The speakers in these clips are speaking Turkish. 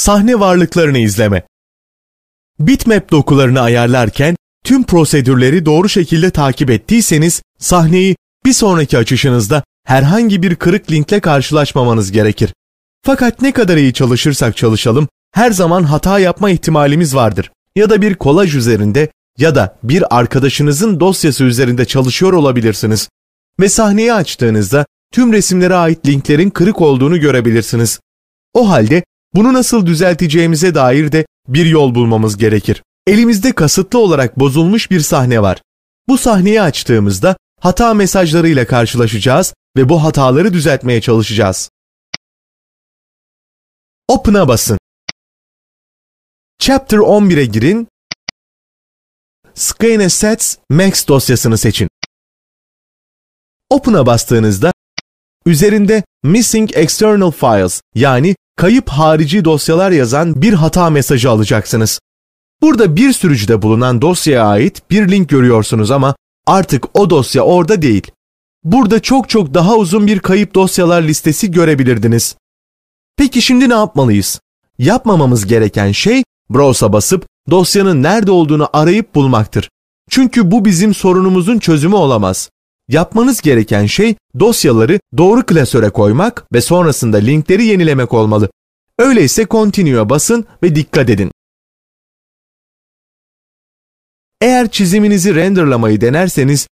sahne varlıklarını izleme. Bitmap dokularını ayarlarken tüm prosedürleri doğru şekilde takip ettiyseniz sahneyi bir sonraki açışınızda herhangi bir kırık linkle karşılaşmamanız gerekir. Fakat ne kadar iyi çalışırsak çalışalım her zaman hata yapma ihtimalimiz vardır. Ya da bir kolaj üzerinde ya da bir arkadaşınızın dosyası üzerinde çalışıyor olabilirsiniz. Ve sahneyi açtığınızda tüm resimlere ait linklerin kırık olduğunu görebilirsiniz. O halde bunu nasıl düzelteceğimize dair de bir yol bulmamız gerekir. Elimizde kasıtlı olarak bozulmuş bir sahne var. Bu sahneyi açtığımızda hata mesajlarıyla karşılaşacağız ve bu hataları düzeltmeye çalışacağız. Open'a basın. Chapter 11'e girin. Scan Assets Max dosyasını seçin. Open'a bastığınızda üzerinde Missing External Files yani kayıp harici dosyalar yazan bir hata mesajı alacaksınız. Burada bir sürücüde bulunan dosyaya ait bir link görüyorsunuz ama artık o dosya orada değil. Burada çok çok daha uzun bir kayıp dosyalar listesi görebilirdiniz. Peki şimdi ne yapmalıyız? Yapmamamız gereken şey browse'a basıp dosyanın nerede olduğunu arayıp bulmaktır. Çünkü bu bizim sorunumuzun çözümü olamaz yapmanız gereken şey dosyaları doğru klasöre koymak ve sonrasında linkleri yenilemek olmalı. Öyleyse Continue'a basın ve dikkat edin. Eğer çiziminizi renderlamayı denerseniz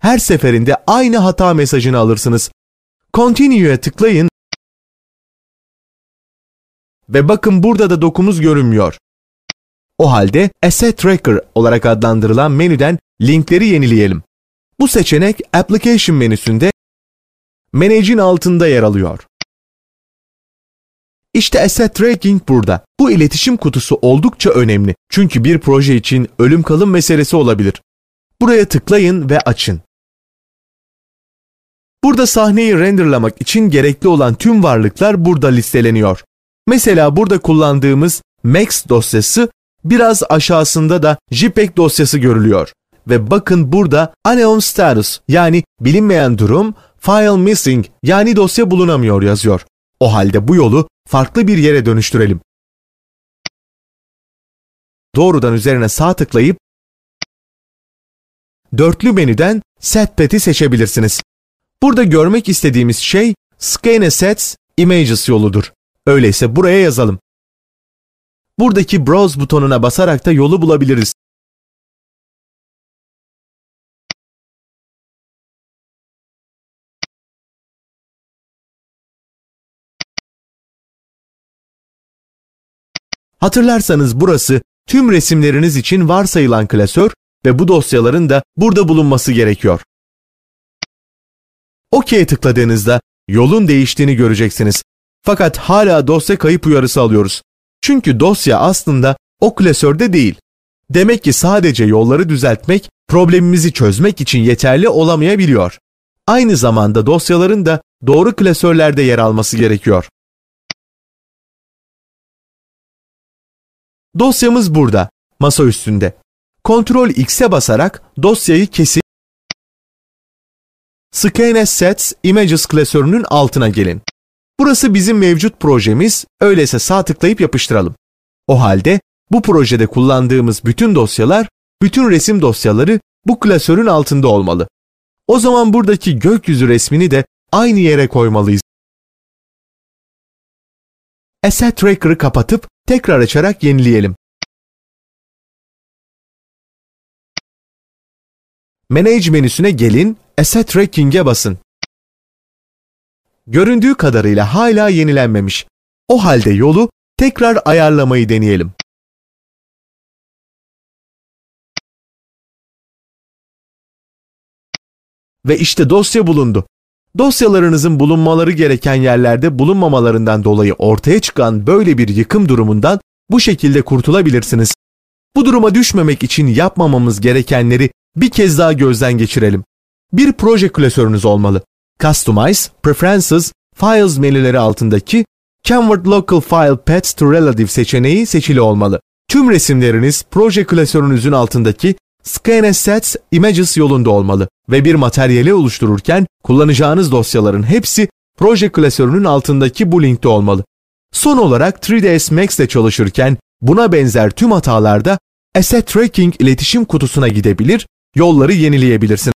her seferinde aynı hata mesajını alırsınız. Continue'ya tıklayın ve bakın burada da dokumuz görünmüyor. O halde Asset Tracker olarak adlandırılan menüden linkleri yenileyelim. Bu seçenek Application menüsünde Manage'in altında yer alıyor. İşte Asset Tracking burada. Bu iletişim kutusu oldukça önemli. Çünkü bir proje için ölüm kalım meselesi olabilir. Buraya tıklayın ve açın. Burada sahneyi renderlamak için gerekli olan tüm varlıklar burada listeleniyor. Mesela burada kullandığımız Max dosyası biraz aşağısında da JPEG dosyası görülüyor ve bakın burada unknown status yani bilinmeyen durum file missing yani dosya bulunamıyor yazıyor. O halde bu yolu farklı bir yere dönüştürelim. Doğrudan üzerine sağ tıklayıp dörtlü menüden Set path'i seçebilirsiniz. Burada görmek istediğimiz şey Scan Sets Images yoludur. Öyleyse buraya yazalım. Buradaki Browse butonuna basarak da yolu bulabiliriz. Hatırlarsanız burası tüm resimleriniz için varsayılan klasör ve bu dosyaların da burada bulunması gerekiyor. OK'ye tıkladığınızda yolun değiştiğini göreceksiniz. Fakat hala dosya kayıp uyarısı alıyoruz. Çünkü dosya aslında o klasörde değil. Demek ki sadece yolları düzeltmek problemimizi çözmek için yeterli olamayabiliyor. Aynı zamanda dosyaların da doğru klasörlerde yer alması gerekiyor. Dosyamız burada, masa üstünde. Ctrl X'e basarak dosyayı kesin. Scan Sets Images klasörünün altına gelin. Burası bizim mevcut projemiz, öyleyse sağ tıklayıp yapıştıralım. O halde bu projede kullandığımız bütün dosyalar, bütün resim dosyaları bu klasörün altında olmalı. O zaman buradaki gökyüzü resmini de aynı yere koymalıyız. Asset Tracker'ı kapatıp Tekrar açarak yenileyelim. Manage menüsüne gelin, Asset Tracking'e basın. Göründüğü kadarıyla hala yenilenmemiş. O halde yolu tekrar ayarlamayı deneyelim. Ve işte dosya bulundu. Dosyalarınızın bulunmaları gereken yerlerde bulunmamalarından dolayı ortaya çıkan böyle bir yıkım durumundan bu şekilde kurtulabilirsiniz. Bu duruma düşmemek için yapmamamız gerekenleri bir kez daha gözden geçirelim. Bir proje klasörünüz olmalı. Customize, Preferences, Files menüleri altındaki Canvard Local File Pets to Relative seçeneği seçili olmalı. Tüm resimleriniz proje klasörünüzün altındaki ScanSets Images yolunda olmalı ve bir materyali oluştururken kullanacağınız dosyaların hepsi proje klasörünün altındaki bu linkte olmalı. Son olarak 3ds Max ile çalışırken buna benzer tüm hatalarda Asset Tracking iletişim kutusuna gidebilir, yolları yenileyebilirsiniz.